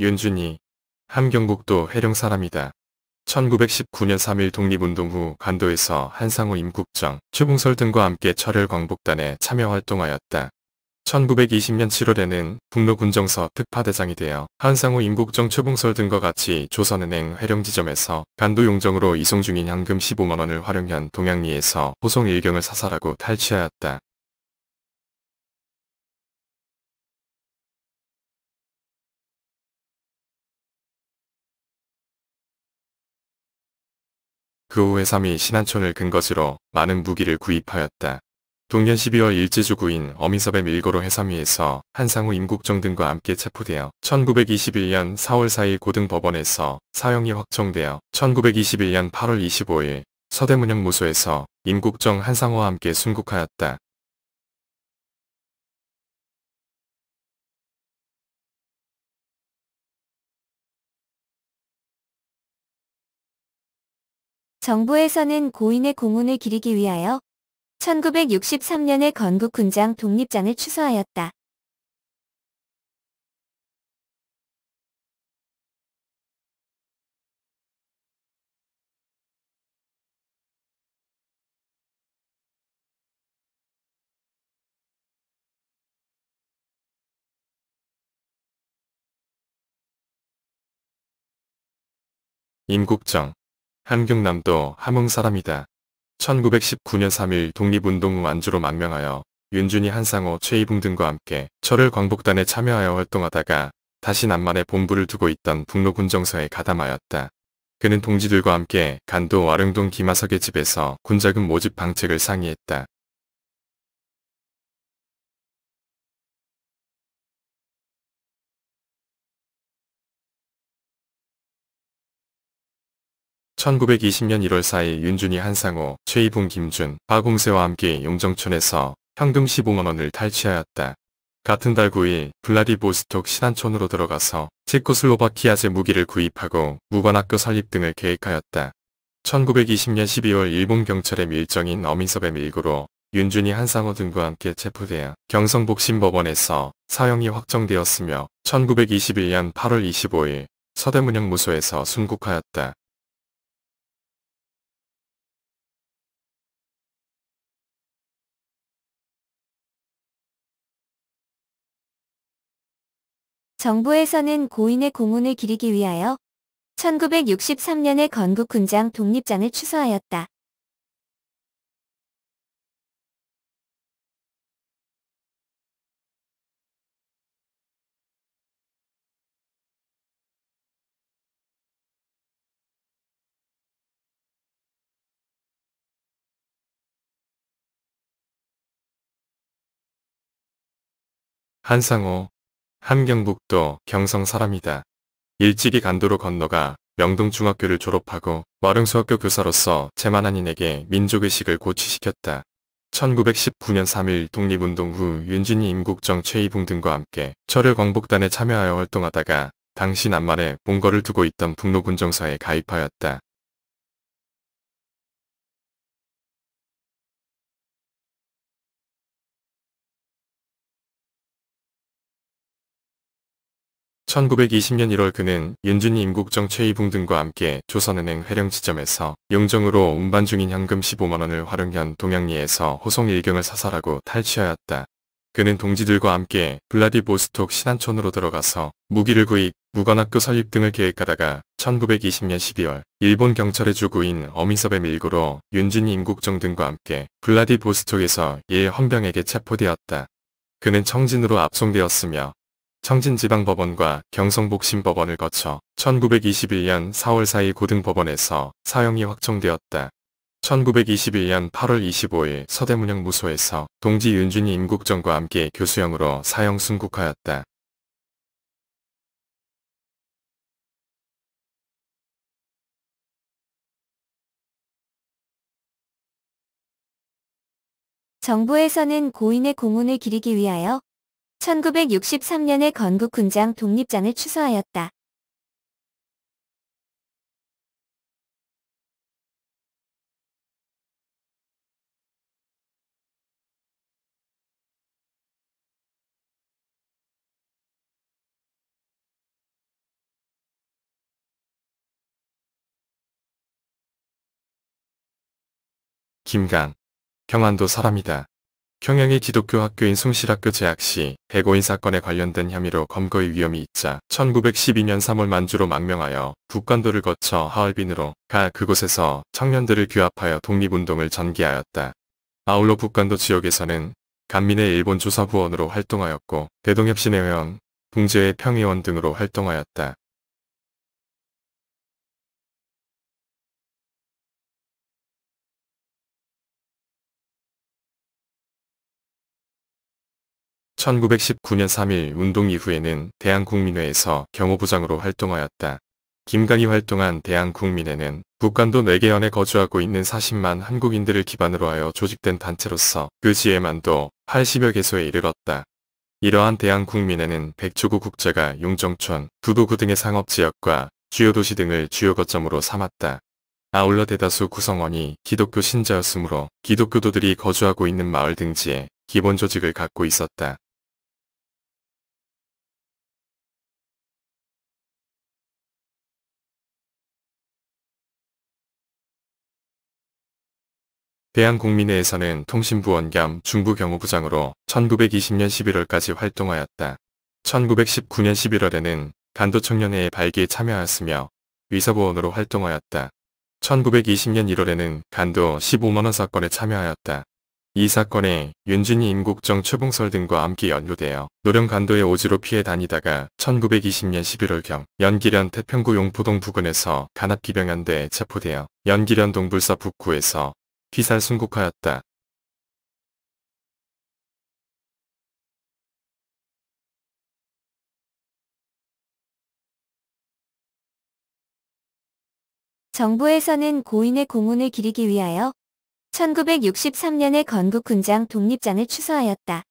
윤준이 함경북도 해령 사람이다. 1919년 3일 독립운동 후 간도에서 한상우 임국정, 최봉설 등과 함께 철혈광복단에 참여 활동하였다. 1920년 7월에는 북로군정서 특파대장이 되어 한상우 임국정 최봉설 등과 같이 조선은행 회령지점에서 간도 용정으로 이송 중인 현금 15만원을 활용한 동양리에서 호송 일경을 사살하고 탈취하였다. 그후해삼이 신한촌을 근거지로 많은 무기를 구입하였다. 동년 12월 일제주구인 어미섭의 밀고로 해삼위에서 한상우 임국정 등과 함께 체포되어 1921년 4월 4일 고등법원에서 사형이 확정되어 1921년 8월 25일 서대문역 무소에서 임국정 한상우와 함께 순국하였다. 정부에서는 고인의 공훈을 기리기 위하여 1963년에 건국훈장 독립장을 추서하였다. 임국정 함경남도 함흥 사람이다. 1919년 3일 독립운동 후주로 망명하여 윤준이 한상호 최이붕 등과 함께 철을 광복단에 참여하여 활동하다가 다시 남만의 본부를 두고 있던 북로군정서에 가담하였다. 그는 동지들과 함께 간도 아릉동 김하석의 집에서 군자금 모집 방책을 상의했다. 1920년 1월 4일 윤준이 한상호, 최이봉 김준, 박웅세와 함께 용정촌에서 현금 15만원을 탈취하였다. 같은 달 9일 블라디보스톡 신한촌으로 들어가서 체코슬로바키아제 무기를 구입하고 무관학교 설립 등을 계획하였다. 1920년 12월 일본 경찰의 밀정인 어민섭의 밀고로 윤준이 한상호 등과 함께 체포되어 경성복신법원에서 사형이 확정되었으며 1921년 8월 25일 서대문형 무소에서 순국하였다. 정부에서는 고인의 공훈을 기리기 위하여 1963년에 건국훈장 독립장을 추서하였다. 한상호 함경북도 경성 사람이다. 일찍이 간도로 건너가 명동중학교를 졸업하고 와릉수학교 교사로서 제만한인에게 민족의식을 고취시켰다. 1919년 3일 독립운동 후 윤진이 임국정 최이붕 등과 함께 철혈광복단에 참여하여 활동하다가 당시 남만에 본거를 두고 있던 북로군정사에 가입하였다. 1920년 1월 그는 윤준이 임국정 최희붕 등과 함께 조선은행 회령 지점에서 용정으로 운반 중인 현금 15만원을 활용한 동양리에서 호송 일경을 사살하고 탈취하였다. 그는 동지들과 함께 블라디보스톡 신안촌으로 들어가서 무기를 구입, 무관학교 설립 등을 계획하다가 1920년 12월 일본 경찰의 주구인 어미섭의 밀고로 윤진 임국정 등과 함께 블라디보스톡에서 일 헌병에게 체포되었다. 그는 청진으로 압송되었으며 청진지방법원과 경성복심법원을 거쳐 1921년 4월 4일 고등법원에서 사형이 확정되었다. 1921년 8월 25일 서대문형 무소에서 동지 윤준이 임국정과 함께 교수형으로 사형 순국하였다. 정부에서는 고인의 공문을 기리기 위하여 1963년에 건국훈장 독립장을 취소하였다. 김강, 경안도 사람이다. 평양의 기독교 학교인 숭실학교 재학 시 해고인 사건에 관련된 혐의로 검거의 위험이 있자 1912년 3월 만주로 망명하여 북간도를 거쳐 하얼빈으로 가 그곳에서 청년들을 규합하여 독립운동을 전개하였다. 아울러 북간도 지역에서는 간민의 일본 조사후원으로 활동하였고 대동협신의 회원, 붕제의 평의원 등으로 활동하였다. 1919년 3일 운동 이후에는 대한국민회에서 경호부장으로 활동하였다. 김강이 활동한 대한국민회는 북한도 4개연에 거주하고 있는 40만 한국인들을 기반으로 하여 조직된 단체로서 그 지에만도 80여 개소에 이르렀다. 이러한 대한국민회는 백조구 국제가 용정촌, 부도구 등의 상업지역과 주요 도시 등을 주요 거점으로 삼았다. 아울러 대다수 구성원이 기독교 신자였으므로 기독교도들이 거주하고 있는 마을 등지에 기본 조직을 갖고 있었다. 대한국민회에서는 통신부원 겸 중부경호부장으로 1920년 11월까지 활동하였다. 1919년 11월에는 간도청년회에 발기에 참여하였으며 위서부원으로 활동하였다. 1920년 1월에는 간도 15만원 사건에 참여하였다. 이 사건에 윤진이 임국정 최봉설 등과 함께 연루되어 노령 간도의 오지로 피해 다니다가 1920년 11월경 연기련 태평구 용포동 부근에서 간합기병연대에 체포되어 연기련 동불사 북구에서 기산순국하였다 정부에서는 고인의 공훈을 기리기 위하여 1963년에 건국훈장 독립장을 추서하였다.